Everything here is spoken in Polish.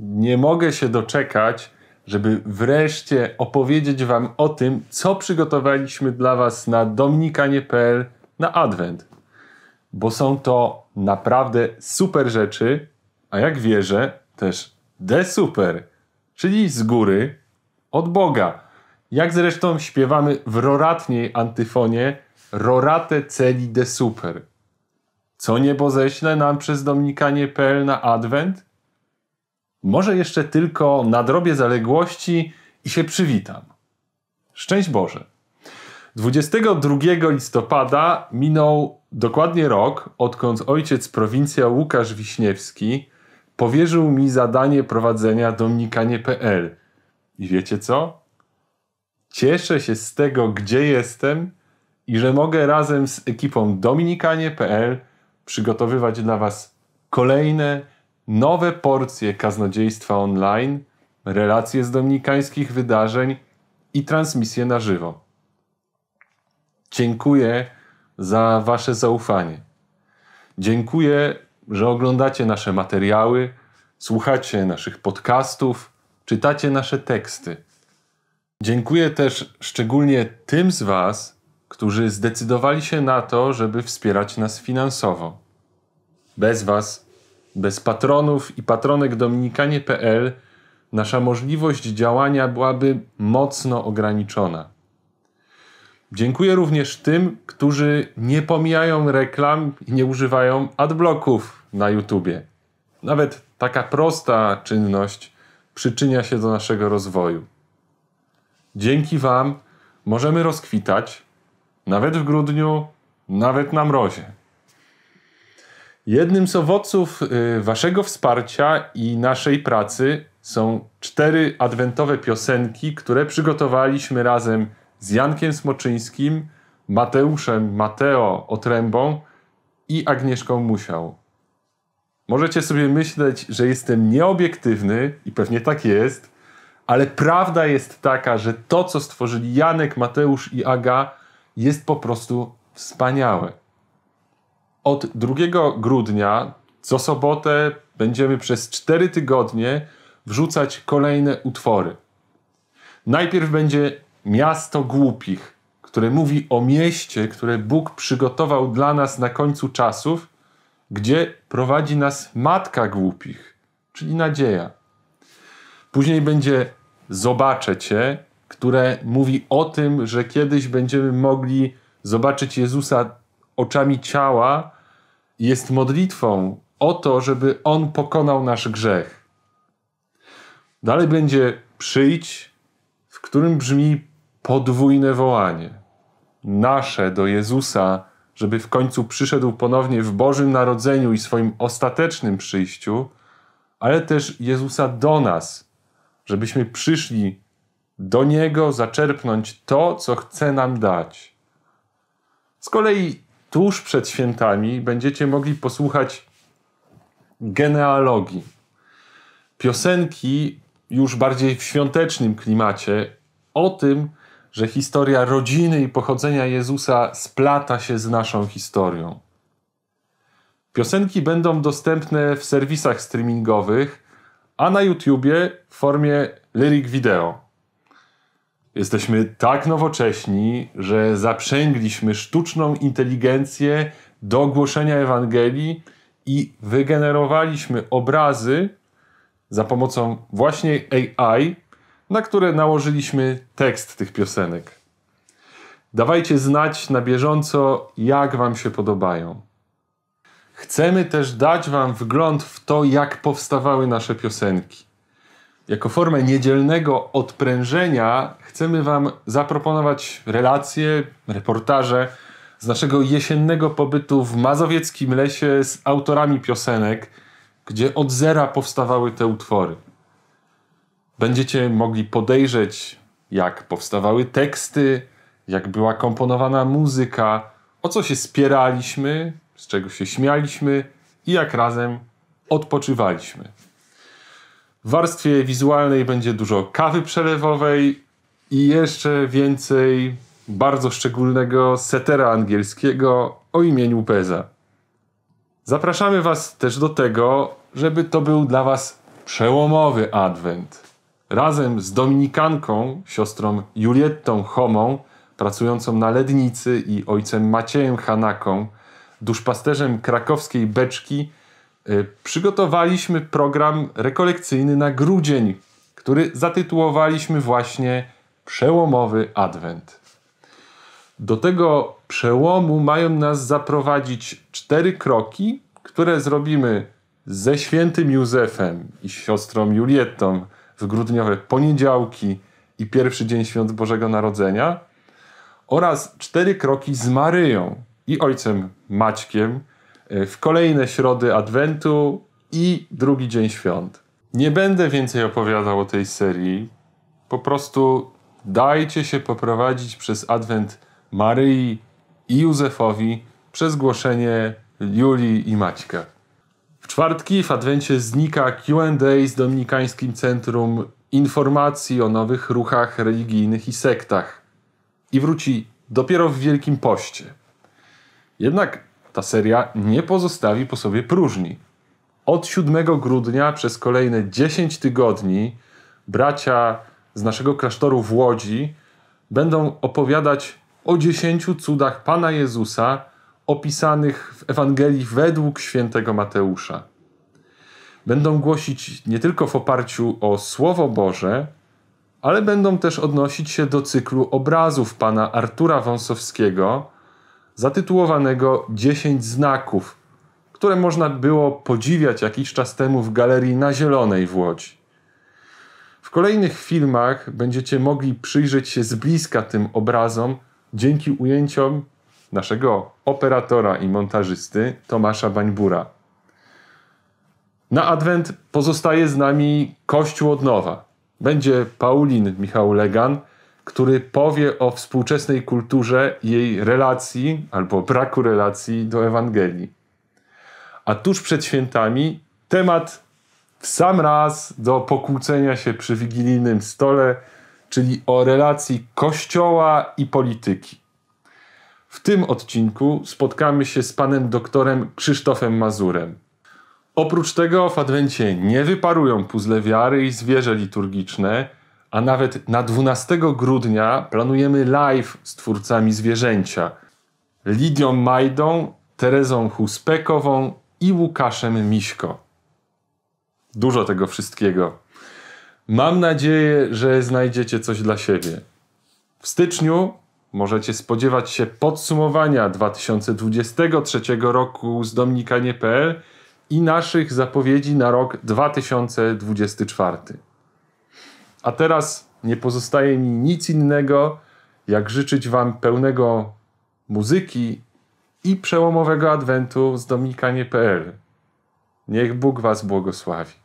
nie mogę się doczekać, żeby wreszcie opowiedzieć Wam o tym, co przygotowaliśmy dla Was na dominikanie.pl na Adwent. Bo są to naprawdę super rzeczy, a jak wierzę, też de super, czyli z góry od Boga. Jak zresztą śpiewamy w roratniej antyfonie Rorate celi de super. Co niebo ześle nam przez dominikanie.pl na Adwent? Może jeszcze tylko nadrobię zaległości i się przywitam. Szczęść Boże. 22 listopada minął dokładnie rok, odkąd ojciec prowincja Łukasz Wiśniewski powierzył mi zadanie prowadzenia dominikanie.pl. I wiecie co? Cieszę się z tego, gdzie jestem i że mogę razem z ekipą dominikanie.pl przygotowywać dla Was kolejne nowe porcje kaznodziejstwa online, relacje z dominikańskich wydarzeń i transmisje na żywo. Dziękuję za Wasze zaufanie. Dziękuję, że oglądacie nasze materiały, słuchacie naszych podcastów, czytacie nasze teksty. Dziękuję też szczególnie tym z Was, którzy zdecydowali się na to, żeby wspierać nas finansowo. Bez Was bez patronów i patronek dominikanie.pl nasza możliwość działania byłaby mocno ograniczona. Dziękuję również tym, którzy nie pomijają reklam i nie używają adbloków na YouTubie. Nawet taka prosta czynność przyczynia się do naszego rozwoju. Dzięki Wam możemy rozkwitać, nawet w grudniu, nawet na mrozie. Jednym z owoców y, Waszego wsparcia i naszej pracy są cztery adwentowe piosenki, które przygotowaliśmy razem z Jankiem Smoczyńskim, Mateuszem Mateo Otrębą i Agnieszką Musiał. Możecie sobie myśleć, że jestem nieobiektywny i pewnie tak jest, ale prawda jest taka, że to, co stworzyli Janek, Mateusz i Aga, jest po prostu wspaniałe od 2 grudnia co sobotę będziemy przez 4 tygodnie wrzucać kolejne utwory. Najpierw będzie Miasto Głupich, które mówi o mieście, które Bóg przygotował dla nas na końcu czasów, gdzie prowadzi nas Matka Głupich, czyli nadzieja. Później będzie Zobaczę Cię, które mówi o tym, że kiedyś będziemy mogli zobaczyć Jezusa oczami ciała jest modlitwą o to, żeby On pokonał nasz grzech. Dalej będzie przyjdź, w którym brzmi podwójne wołanie. Nasze do Jezusa, żeby w końcu przyszedł ponownie w Bożym Narodzeniu i swoim ostatecznym przyjściu, ale też Jezusa do nas, żebyśmy przyszli do Niego zaczerpnąć to, co chce nam dać. Z kolei tuż przed świętami będziecie mogli posłuchać genealogii. Piosenki już bardziej w świątecznym klimacie o tym, że historia rodziny i pochodzenia Jezusa splata się z naszą historią. Piosenki będą dostępne w serwisach streamingowych, a na YouTubie w formie lyric video. Jesteśmy tak nowocześni, że zaprzęgliśmy sztuczną inteligencję do głoszenia Ewangelii i wygenerowaliśmy obrazy za pomocą właśnie AI, na które nałożyliśmy tekst tych piosenek. Dawajcie znać na bieżąco, jak Wam się podobają. Chcemy też dać Wam wgląd w to, jak powstawały nasze piosenki. Jako formę niedzielnego odprężenia chcemy Wam zaproponować relacje, reportaże z naszego jesiennego pobytu w mazowieckim lesie z autorami piosenek, gdzie od zera powstawały te utwory. Będziecie mogli podejrzeć, jak powstawały teksty, jak była komponowana muzyka, o co się spieraliśmy, z czego się śmialiśmy i jak razem odpoczywaliśmy. W warstwie wizualnej będzie dużo kawy przelewowej i jeszcze więcej bardzo szczególnego setera angielskiego o imieniu Peza. Zapraszamy Was też do tego, żeby to był dla Was przełomowy adwent. Razem z Dominikanką, siostrą Juliettą Homą, pracującą na Lednicy i ojcem Maciejem Hanaką, duszpasterzem krakowskiej beczki, Y, przygotowaliśmy program rekolekcyjny na grudzień, który zatytułowaliśmy właśnie Przełomowy Adwent. Do tego przełomu mają nas zaprowadzić cztery kroki, które zrobimy ze świętym Józefem i siostrą Julietą w grudniowe poniedziałki i pierwszy dzień świąt Bożego Narodzenia oraz cztery kroki z Maryją i ojcem Maćkiem, E, w kolejne środy Adwentu i drugi dzień świąt. Nie będę więcej opowiadał o tej serii. Po prostu dajcie się poprowadzić przez Adwent Maryi i Józefowi przez głoszenie Julii i Maćka. W czwartki w Adwencie znika Q&A z Dominikańskim Centrum Informacji o nowych ruchach religijnych i sektach i wróci dopiero w Wielkim Poście. Jednak ta seria nie pozostawi po sobie próżni. Od 7 grudnia przez kolejne 10 tygodni bracia z naszego klasztoru w Łodzi będą opowiadać o 10 cudach Pana Jezusa opisanych w Ewangelii według świętego Mateusza. Będą głosić nie tylko w oparciu o Słowo Boże, ale będą też odnosić się do cyklu obrazów pana Artura Wąsowskiego – zatytułowanego 10 znaków, które można było podziwiać jakiś czas temu w galerii na Zielonej w Łodzi. W kolejnych filmach będziecie mogli przyjrzeć się z bliska tym obrazom dzięki ujęciom naszego operatora i montażysty Tomasza Bańbura. Na adwent pozostaje z nami Kościół od nowa. Będzie Paulin Michał Legan – który powie o współczesnej kulturze jej relacji albo braku relacji do Ewangelii. A tuż przed świętami temat w sam raz do pokłócenia się przy wigilijnym stole, czyli o relacji kościoła i polityki. W tym odcinku spotkamy się z panem doktorem Krzysztofem Mazurem. Oprócz tego w Adwencie nie wyparują puzzle wiary i zwierzę liturgiczne – a nawet na 12 grudnia planujemy live z twórcami zwierzęcia. Lidią Majdą, Terezą Huspekową i Łukaszem Miśko. Dużo tego wszystkiego. Mam nadzieję, że znajdziecie coś dla siebie. W styczniu możecie spodziewać się podsumowania 2023 roku z dominikanie.pl i naszych zapowiedzi na rok 2024. A teraz nie pozostaje mi nic innego, jak życzyć Wam pełnego muzyki i przełomowego adwentu z dominikanie.pl. Niech Bóg Was błogosławi.